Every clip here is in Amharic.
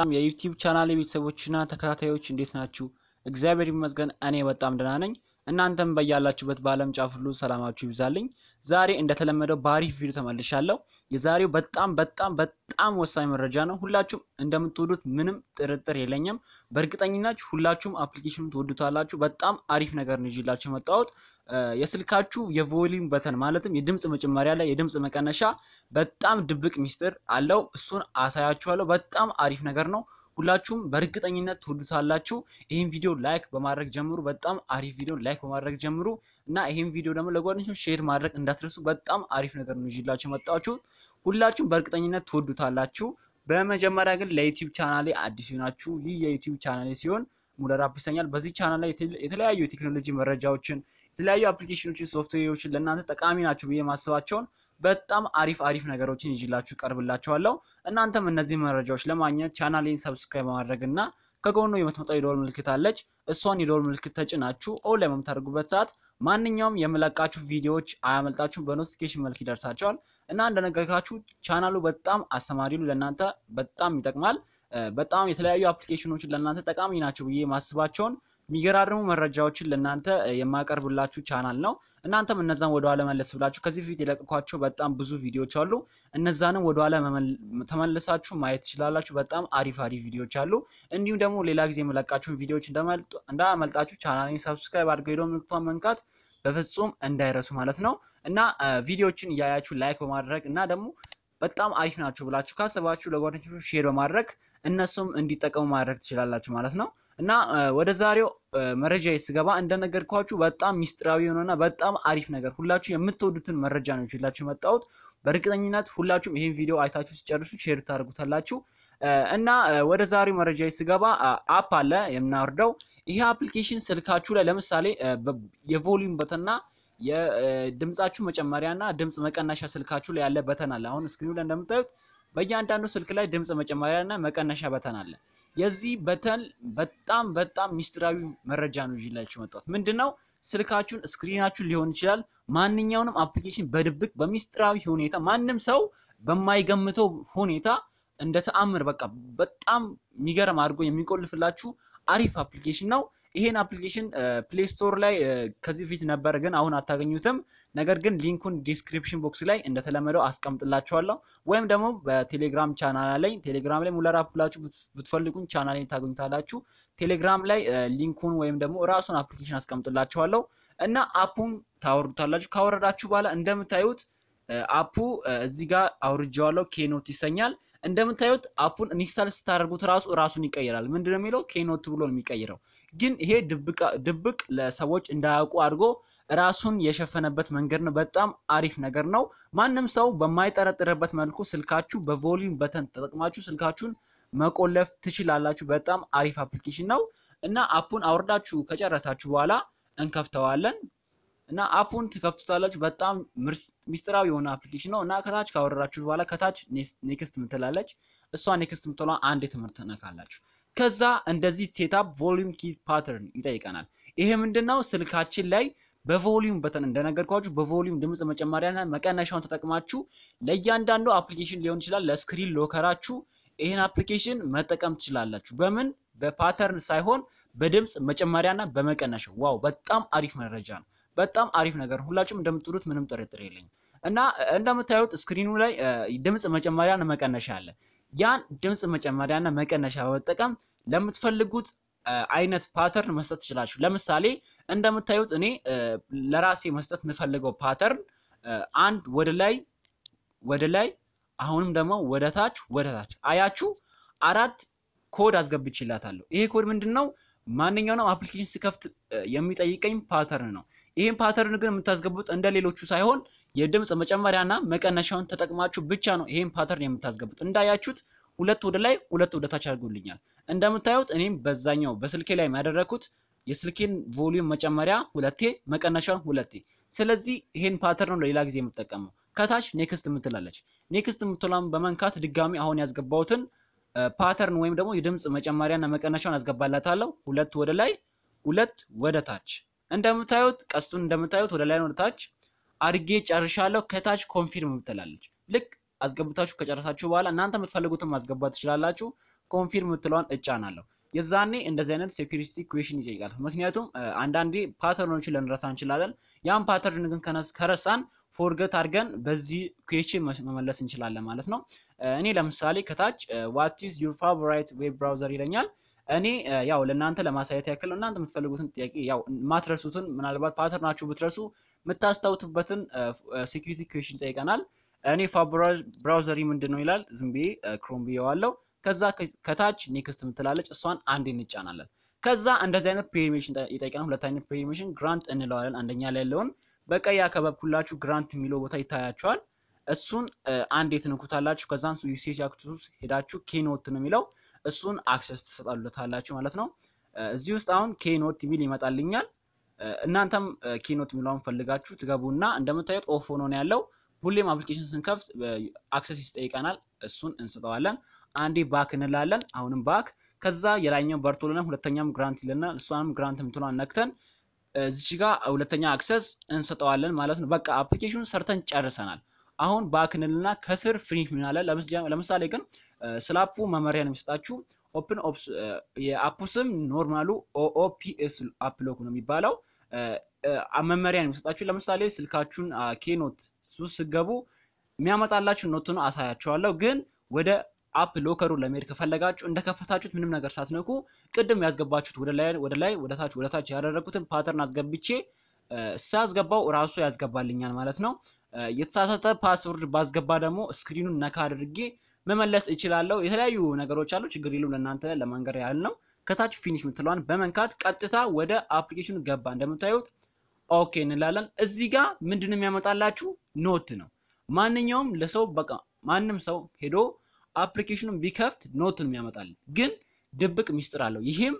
በጣም የዩቲዩብ ቻናል ቤተሰቦችና ተከታታዮች እንዴት ናችሁ? እግዚአብሔር ይመስገን እኔ በጣም ደህና ነኝ። እናንተም በያላችሁበት በአለም ጫፍ ሁሉ ሰላማችሁ ይብዛልኝ። ዛሬ እንደተለመደው በአሪፍ ቪዲዮ ተመልሻለሁ። የዛሬው በጣም በጣም በጣም ወሳኝ መረጃ ነው። ሁላችሁም እንደምትወዱት ምንም ጥርጥር የለኝም። በእርግጠኝነት ሁላችሁም አፕሊኬሽኑን ትወዱታላችሁ። በጣም አሪፍ ነገር ነው ይዤላችሁ የመጣሁት። የስልካችሁ የቮሊዩም በተን ማለትም የድምፅ መጨመሪያ ላይ የድምፅ መቀነሻ በጣም ድብቅ ሚስጥር አለው። እሱን አሳያችኋለሁ። በጣም አሪፍ ነገር ነው። ሁላችሁም በእርግጠኝነት ትወዱታላችሁ። ይህን ቪዲዮ ላይክ በማድረግ ጀምሩ። በጣም አሪፍ ቪዲዮ ላይክ በማድረግ ጀምሩ እና ይህን ቪዲዮ ደግሞ ለጓደኞች ሼር ማድረግ እንዳትረሱ። በጣም አሪፍ ነገር ነው ይዤላችሁ የመጣችሁ። ሁላችሁም በእርግጠኝነት ትወዱታላችሁ። በመጀመሪያ ግን ለዩቲዩብ ቻናሌ አዲስ ሆናችሁ፣ ይህ የዩቲዩብ ቻናሌ ሲሆን ሙለራፕ ይሰኛል። በዚህ ቻናል ላይ የተለያዩ የቴክኖሎጂ መረጃዎችን የተለያዩ አፕሊኬሽኖችን ሶፍትዌሮችን ለእናንተ ጠቃሚ ናቸው ብዬ ማስባቸውን በጣም አሪፍ አሪፍ ነገሮችን ይዤላችሁ ቀርብላችኋለሁ። እናንተም እነዚህ መረጃዎች ለማግኘት ቻናሌን ሰብስክራይብ በማድረግ እና ከጎኑ የምትመጣው የዶር ምልክት አለች። እሷን የዶር ምልክት ተጭናችሁ ኦ ላይ በምታደርጉበት ሰዓት ማንኛውም የምለቃችሁ ቪዲዮዎች አያመልጣችሁም፣ በኖቲፊኬሽን መልክ ይደርሳቸዋል እና እንደነገርካችሁ ቻናሉ በጣም አስተማሪ ለእናንተ በጣም ይጠቅማል። በጣም የተለያዩ አፕሊኬሽኖችን ለእናንተ ጠቃሚ ናቸው ብዬ ማስባቸውን የሚገራርሙ መረጃዎችን ለእናንተ የማቀርብላችሁ ቻናል ነው። እናንተም እነዛን ወደኋላ መለስ ብላችሁ ከዚህ በፊት የለቀኳቸው በጣም ብዙ ቪዲዮዎች አሉ። እነዛንም ወደኋላ ተመልሳችሁ ማየት ትችላላችሁ። በጣም አሪፍ አሪፍ ቪዲዮዎች አሉ። እንዲሁም ደግሞ ሌላ ጊዜ የምለቃችሁን ቪዲዮዎች እንዳመልጣችሁ ቻናሌን ሰብስክራይብ አድርገው የደወል ምልክቷን መንካት በፍጹም እንዳይረሱ ማለት ነው እና ቪዲዮዎችን እያያችሁ ላይክ በማድረግ እና ደግሞ በጣም አሪፍ ናቸው ብላችሁ ካሰባችሁ ለጓደኞቻችሁ ሼር በማድረግ እነሱም እንዲጠቀሙ ማድረግ ትችላላችሁ ማለት ነው። እና ወደ ዛሬው መረጃ ስገባ እንደነገርኳችሁ በጣም ሚስጥራዊ የሆነና በጣም አሪፍ ነገር ሁላችሁ የምትወዱትን መረጃ ነው ይዤላችሁ የመጣሁት። በእርግጠኝነት ሁላችሁም ይህን ቪዲዮ አይታችሁ ሲጨርሱ ሼር ታደርጉታላችሁ። እና ወደ ዛሬው መረጃ ስገባ አፕ አለ የምናወርደው። ይሄ አፕሊኬሽን ስልካችሁ ላይ ለምሳሌ የቮሊዩም በተና የድምጻችሁ መጨመሪያና ድምጽ መቀነሻ ስልካችሁ ላይ ያለ በተን አለ። አሁን እስክሪኑ ላይ እንደምታዩት በእያንዳንዱ ስልክ ላይ ድምጽ መጨመሪያና መቀነሻ በተን አለ። የዚህ በተን በጣም በጣም ሚስጥራዊ መረጃ ነው ይላችሁ መጣሁት። ምንድነው? ስልካችሁን ስክሪናችሁን ሊሆን ይችላል ማንኛውንም አፕሊኬሽን በድብቅ በሚስጥራዊ ሁኔታ ማንም ሰው በማይገምተው ሁኔታ እንደ ተአምር በቃ በጣም የሚገርም አድርጎ የሚቆልፍላችሁ አሪፍ አፕሊኬሽን ነው። ይሄን አፕሊኬሽን ፕሌይ ስቶር ላይ ከዚህ በፊት ነበር፣ ግን አሁን አታገኙትም። ነገር ግን ሊንኩን ዲስክሪፕሽን ቦክስ ላይ እንደተለመደው አስቀምጥላችኋለሁ፣ ወይም ደግሞ በቴሌግራም ቻናል ላይ ቴሌግራም ላይ ሙለራፕ ብላችሁ ብትፈልጉኝ ቻናል ላይ ታገኙታላችሁ። ቴሌግራም ላይ ሊንኩን ወይም ደግሞ ራሱን አፕሊኬሽን አስቀምጥላችኋለሁ እና አፑን ታወርዱታላችሁ። ካወረዳችሁ በኋላ እንደምታዩት አፑ እዚህ ጋር አውርጀዋለሁ፣ ኬኖት ይሰኛል። እንደምታዩት አፑን ኢንስታል ስታደርጉት ራሱ ራሱን ይቀይራል። ምንድነው የሚለው ኬኖት ብሎ ነው የሚቀይረው። ግን ይሄ ድብቅ ለሰዎች እንዳያውቁ አድርጎ ራሱን የሸፈነበት መንገድ ነው። በጣም አሪፍ ነገር ነው። ማንም ሰው በማይጠረጥርበት መልኩ ስልካችሁ በቮሊዩም በተን ተጠቅማችሁ ስልካችሁን መቆለፍ ትችላላችሁ። በጣም አሪፍ አፕሊኬሽን ነው እና አፑን አውርዳችሁ ከጨረሳችሁ በኋላ እንከፍተዋለን። እና አፑን ትከፍቱታላችሁ። በጣም ሚስጥራዊ የሆነ አፕሊኬሽን ነው እና ከታች ካወረዳችሁ በኋላ ከታች ኔክስት ምትላለች፣ እሷ ኔክስት ምትሏ አንድ ትምህርት ነካላችሁ። ከዛ እንደዚህ ሴታፕ ቮሊዩም ኪ ፓተርን ይጠይቀናል። ይሄ ምንድን ነው? ስልካችን ላይ በቮሊዩም በተን እንደነገርኳችሁ በቮሊዩም ድምፅ መጨመሪያና መቀነሻውን ተጠቅማችሁ ለእያንዳንዱ አፕሊኬሽን ሊሆን ይችላል ለስክሪን ሎከራችሁ ይህን አፕሊኬሽን መጠቀም ትችላላችሁ። በምን በፓተርን ሳይሆን በድምፅ መጨመሪያና በመቀነሻው። ዋው በጣም አሪፍ መረጃ ነው። በጣም አሪፍ ነገር ሁላችሁም እንደምትሉት ምንም ጥርጥር የለኝም። እና እንደምታዩት ስክሪኑ ላይ ድምፅ መጨመሪያና መቀነሻ አለ። ያን ድምፅ መጨመሪያና መቀነሻ በመጠቀም ለምትፈልጉት አይነት ፓተርን መስጠት ትችላችሁ። ለምሳሌ እንደምታዩት እኔ ለራሴ መስጠት የምፈልገው ፓተርን አንድ ወደ ላይ ወደ ላይ አሁንም ደግሞ ወደ ታች ወደ ታች አያችሁ፣ አራት ኮድ አስገብቼላታለሁ። ይሄ ኮድ ምንድን ነው? ማንኛውንም አፕሊኬሽን ስከፍት የሚጠይቀኝ ፓተርን ነው። ይህን ፓተርን ግን የምታስገቡት እንደ ሌሎቹ ሳይሆን የድምፅ መጨመሪያና መቀነሻውን ተጠቅማችሁ ብቻ ነው ይህን ፓተርን የምታስገቡት። እንዳያችሁት ሁለት ወደ ላይ ሁለት ወደ ታች አድርጎልኛል። እንደምታዩት እኔም በዛኛው በስልኬ ላይ ያደረግኩት የስልኬን ቮሊዩም መጨመሪያ ሁለቴ መቀነሻውን ሁለቴ። ስለዚህ ይህን ፓተርን ለሌላ ጊዜ የምጠቀመው ከታች ኔክስት የምትላለች ኔክስት የምትላም በመንካት ድጋሚ አሁን ያስገባሁትን ፓተርን ወይም ደግሞ የድምፅ መጨመሪያና መቀነሻውን አስገባላታለሁ። ሁለት ወደ ላይ ሁለት ወደ ታች እንደምታዩት ቀስቱን እንደምታዩት ወደ ላይ ወደ ታች አድጌ ጨርሻለሁ። ከታች ኮንፊርም ትላለች። ልክ አስገብታችሁ ከጨረሳችሁ በኋላ እናንተ የምትፈልጉትን ማስገባት ትችላላችሁ። ኮንፊርም የምትለዋን እጫናለሁ። የዛኔ እንደዚህ አይነት ሴኩሪቲ ኩዌሽን ይጠይቃል። ምክንያቱም አንዳንዴ ፓተርኖችን ልንረሳ እንችላለን። ያን ፓተርን ግን ከረሳን ፎርገት አድርገን በዚህ ኩዌሽን መመለስ እንችላለን ማለት ነው። እኔ ለምሳሌ ከታች ዋት ኢዝ ዩር ዌብ ብራውዘር ይለኛል። እኔ ያው ለእናንተ ለማሳየት ያክል እናንተ የምትፈልጉትን ጥያቄ ያው ማትረሱትን ምናልባት ፓተርናችሁ ብትረሱ የምታስታውትበትን ሴኪሪቲ ኩዌሽን ጠይቀናል። እኔ ፋብ ብራውዘሪ ምንድን ነው ይላል። ዝም ብዬ ክሮም ብየዋለው። ከዛ ከታች ኔክስት የምትላለች እሷን አንድ እንጫናለን። ከዛ እንደዚህ አይነት ፔሪሜሽን ይጠይቀናል። ሁለት አይነት ፔሪሜሽን ግራንት እንለዋለን። አንደኛ ላይ ያለውን በቀይ ያከበብኩላችሁ ግራንት የሚለው ቦታ ይታያቸዋል። እሱን አንዴ ትንኩታላችሁ። ከዛን ዩሴጅ አክቱስ ሄዳችሁ ኬኖት ነው የሚለው እሱን አክሰስ ትሰጣሉታላችሁ ማለት ነው። እዚህ ውስጥ አሁን ኬኖት የሚል ይመጣልኛል። እናንተም ኬኖት የሚለውን ፈልጋችሁ ትገቡና እንደምታዩት ኦፍ ሆኖ ነው ያለው። ሁሌም አፕሊኬሽን ስንከፍት አክሰስ ይስጠይቀናል እሱን እንስጠዋለን። አንዴ ባክ እንላለን። አሁንም ባክ ከዛ የላይኛው በርቶልናል፣ ሁለተኛም ግራንት ይለናል። እሷንም ግራንት የምትለዋን ነክተን እዚች ጋር ሁለተኛ አክሰስ እንሰጠዋለን ማለት ነው። በቃ አፕሊኬሽኑን ሰርተን ጨርሰናል። አሁን በአክንልና ከስር ፍሪንጅ ምን አለ። ለምሳሌ ግን ስላፑ መመሪያ ነው የሚሰጣችሁ። ኦፕን የአፑ ስም ኖርማሉ ኦኦፒኤስ አፕሎክ ነው የሚባለው መመሪያ ነው የሚሰጣችሁ። ለምሳሌ ስልካችሁን ኬኖት ሱ ስገቡ የሚያመጣላችሁ ኖት ነው አሳያችኋለሁ። ግን ወደ አፕ ሎከሩ ለመሄድ ከፈለጋችሁ እንደከፈታችሁት ምንም ነገር ሳትነኩ ቅድም ያስገባችሁት ወደ ላይ ወደ ላይ ታች ወደ ታች ፓተርን አስገብቼ ሳያስገባው ራሱ ያስገባልኛል ማለት ነው። የተሳሳተ ፓስወርድ ባስገባ ደግሞ ስክሪኑን ነካ አድርጌ መመለስ እችላለሁ። የተለያዩ ነገሮች አሉ። ችግር የለውም። ለእናንተ ለመንገር ያህል ነው። ከታች ፊኒሽ የምትለዋን በመንካት ቀጥታ ወደ አፕሊኬሽኑ ገባ። እንደምታዩት ኦኬ እንላለን። እዚህ ጋር ምንድን የሚያመጣላችሁ? ኖት ነው። ማንኛውም ለሰው በቃ ማንም ሰው ሄዶ አፕሊኬሽኑን ቢከፍት ነው የሚያመጣል፣ ግን ድብቅ ሚስጥር አለው። ይህም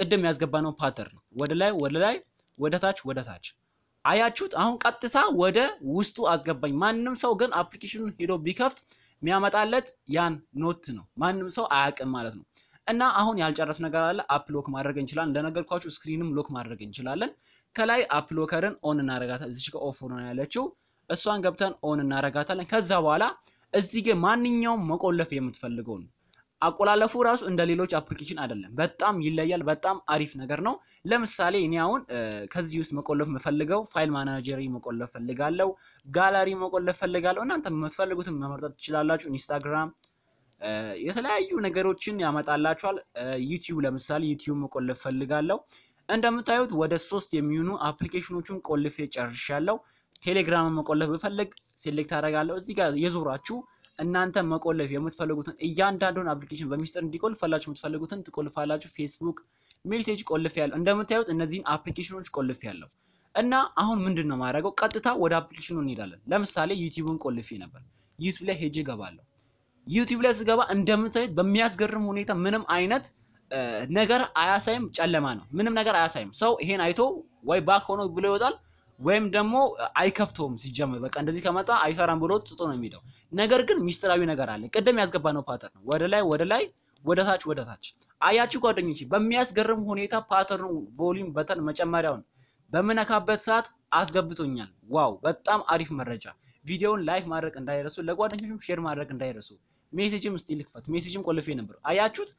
ቅድም ያስገባነው ፓተርን ወደ ላይ ወደ ላይ ወደ ታች ወደ ታች አያችሁት? አሁን ቀጥታ ወደ ውስጡ አስገባኝ። ማንም ሰው ግን አፕሊኬሽኑን ሄዶ ቢከፍት የሚያመጣለት ያን ኖት ነው። ማንም ሰው አያውቅም ማለት ነው። እና አሁን ያልጨረስ ነገር አለ። አፕ ሎክ ማድረግ እንችላለን። እንደነገርኳችሁ ስክሪንም ሎክ ማድረግ እንችላለን። ከላይ አፕ ሎከርን ኦን እናረጋታለን። እዚች ጋር ኦፍ ሆኖ ያለችው እሷን ገብተን ኦን እናረጋታለን። ከዛ በኋላ እዚህ ጋር ማንኛውም መቆለፍ የምትፈልገውን አቆላለፉ ራሱ እንደ ሌሎች አፕሊኬሽን አይደለም። በጣም ይለያል። በጣም አሪፍ ነገር ነው። ለምሳሌ እኔ አሁን ከዚህ ውስጥ መቆለፍ የምፈልገው ፋይል ማናጀሪ መቆለፍ ፈልጋለሁ፣ ጋላሪ መቆለፍ ፈልጋለሁ። እናንተ የምትፈልጉትን መመርጠት ትችላላችሁ። ኢንስታግራም የተለያዩ ነገሮችን ያመጣላችኋል። ዩቲዩብ ለምሳሌ ዩቲዩብ መቆለፍ ፈልጋለሁ። እንደምታዩት ወደ ሶስት የሚሆኑ አፕሊኬሽኖቹን ቆልፌ ጨርሻለሁ። ቴሌግራም መቆለፍ ብፈልግ ሴሌክት አደርጋለሁ። እዚህ ጋር የዞራችሁ እናንተ መቆለፍ የምትፈልጉትን እያንዳንዱን አፕሊኬሽን በሚስጥር ፈላችሁ የምትፈልጉትን ትቆልፋላችሁ። ፌስቡክ ሜሴጅ ቆልፍ ያለው እንደምታዩት እነዚህን አፕሊኬሽኖች ቆልፍ ያለው እና አሁን ምንድን ነው ማድረገው? ቀጥታ ወደ አፕሊኬሽኑ እንሄዳለን። ለምሳሌ ዩቲዩብን ቆልፌ ነበር። ዩቲዩብ ላይ ሄጄ እገባለሁ። ዩቲዩብ ላይ ስገባ እንደምታዩት በሚያስገርም ሁኔታ ምንም አይነት ነገር አያሳይም። ጨለማ ነው። ምንም ነገር አያሳይም። ሰው ይሄን አይቶ ወይ ባክ ሆኖ ብሎ ይወጣል ወይም ደግሞ አይከፍተውም። ሲጀምር በቃ እንደዚህ ከመጣ አይሰራም ብሎ ጥጦ ነው የሚለው። ነገር ግን ሚስጥራዊ ነገር አለ። ቅድም ያስገባነው ፓተርን ወደ ላይ ወደ ላይ ወደ ታች ወደ ታች አያችሁ ጓደኞች፣ በሚያስገርም ሁኔታ ፓተርኑ ቮሊዩም በተን መጨመሪያውን በምነካበት ሰዓት አስገብቶኛል። ዋው በጣም አሪፍ መረጃ። ቪዲዮውን ላይክ ማድረግ እንዳይረሱ፣ ለጓደኞችም ሼር ማድረግ እንዳይረሱ። ሜሴጅም ስቲል ልክፈት። ሜሴጅም ቆልፌ ነበር። አያችሁት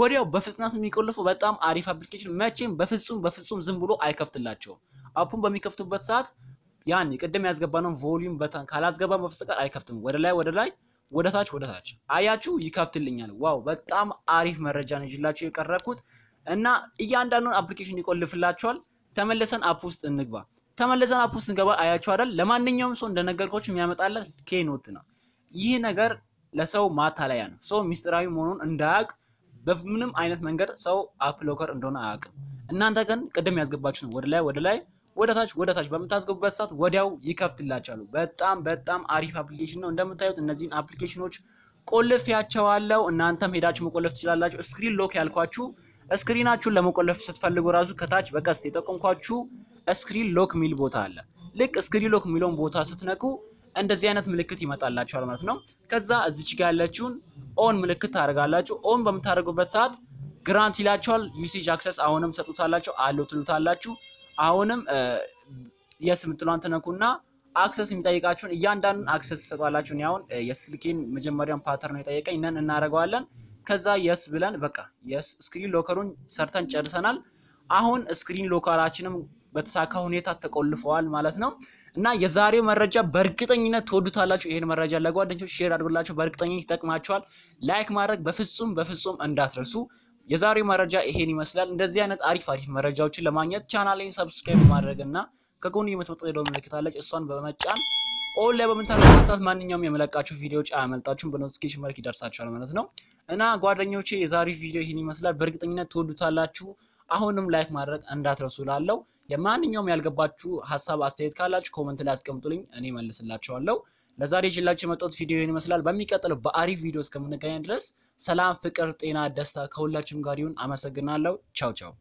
ወዲያው በፍጥነት የሚቆልፈው በጣም አሪፍ አፕሊኬሽን መቼም በፍጹም በፍጹም ዝም ብሎ አይከፍትላቸውም። አፑን በሚከፍቱበት ሰዓት ያን ቅድም ያስገባነውን ቮሊዩም በታን ካላስገባን በስተቀር አይከፍትም። ወደ ላይ ወደ ላይ ወደ ታች ወደ ታች አያችሁ ይከፍትልኛል። ዋው በጣም አሪፍ መረጃ ነው ይዤላችሁ የቀረብኩት እና እያንዳንዱን አፕሊኬሽን ይቆልፍላችኋል። ተመለሰን አፕ ውስጥ እንግባ። ተመለሰን አፕ ውስጥ እንገባ። አያችሁ አይደል? ለማንኛውም ሰው እንደነገርኳችሁ የሚያመጣለት ኬኖት ነው። ይህ ነገር ለሰው ማታለያ ነው። ሰው ሚስጥራዊ መሆኑን እንዳያውቅ በምንም አይነት መንገድ ሰው አፕ ሎከር እንደሆነ አያውቅም። እናንተ ግን ቅድም ያስገባችሁ ነው ወደ ላይ ወደ ላይ ወደታች ወደታች በምታስገቡበት ሰዓት ወዲያው ይከፍትላቸዋል። በጣም በጣም አሪፍ አፕሊኬሽን ነው። እንደምታዩት እነዚህን አፕሊኬሽኖች ቆልፍ ያቸዋለው። እናንተም ሄዳችሁ መቆለፍ ትችላላችሁ። ስክሪን ሎክ ያልኳችሁ ስክሪናችሁን ለመቆለፍ ስትፈልጉ ራሱ ከታች በቀስት የጠቆምኳችሁ ስክሪን ሎክ የሚል ቦታ አለ። ልክ ስክሪን ሎክ የሚለውን ቦታ ስትነኩ እንደዚህ አይነት ምልክት ይመጣላችኋል ማለት ነው። ከዛ እዚች ጋር ያለችውን ኦን ምልክት ታደርጋላችሁ። ኦን በምታደርጉበት ሰዓት ግራንት ይላችኋል። ዩሴጅ አክሰስ አሁንም ሰጡታላችሁ አለው ትሉታላችሁ። አሁንም የስ ጥሏን ትነኩና አክሰስ የሚጠይቃችሁን እያንዳንዱን አክሰስ ትሰጧላችሁ። እኔ አሁን የስልኬን መጀመሪያውን ፓተርን ነው የጠየቀኝ፣ ነን እናደርገዋለን። ከዛ የስ ብለን በቃ ስክሪን ሎከሩን ሰርተን ጨርሰናል። አሁን ስክሪን ሎከራችንም በተሳካ ሁኔታ ተቆልፈዋል ማለት ነው። እና የዛሬው መረጃ በእርግጠኝነት ትወዱታላችሁ። ይሄን መረጃ ለጓደኞች ሼር አድርጉላችሁ፣ በእርግጠኝነት ይጠቅማችኋል። ላይክ ማድረግ በፍጹም በፍጹም እንዳትረሱ። የዛሬ መረጃ ይሄን ይመስላል። እንደዚህ አይነት አሪፍ አሪፍ መረጃዎችን ለማግኘት ቻናሌን ሰብስክራይብ ማድረግ እና ከጎን የምትወጣው ምልክት አለች፣ እሷን በመጫን ኦል ላይ በምታነሳሳት ማንኛውም የመለቃቸው ቪዲዮዎች አያመልጣችሁም፣ በኖቲፊኬሽን መልክ ይደርሳችኋል ማለት ነው። እና ጓደኞቼ የዛሬ ቪዲዮ ይሄን ይመስላል። በእርግጠኝነት ትወዱታላችሁ። አሁንም ላይክ ማድረግ እንዳትረሱ ላለው የማንኛውም ያልገባችሁ ሀሳብ አስተያየት ካላችሁ ኮመንት ላይ አስቀምጡልኝ፣ እኔ መልስላችኋለሁ። ለዛሬ ይዤላችሁ የመጣሁት ቪዲዮ ይመስላል። በሚቀጥለው በአሪፍ ቪዲዮ እስከምንገናኝ ድረስ ሰላም፣ ፍቅር፣ ጤና፣ ደስታ ከሁላችሁም ጋር ይሁን። አመሰግናለሁ። ቻው ቻው።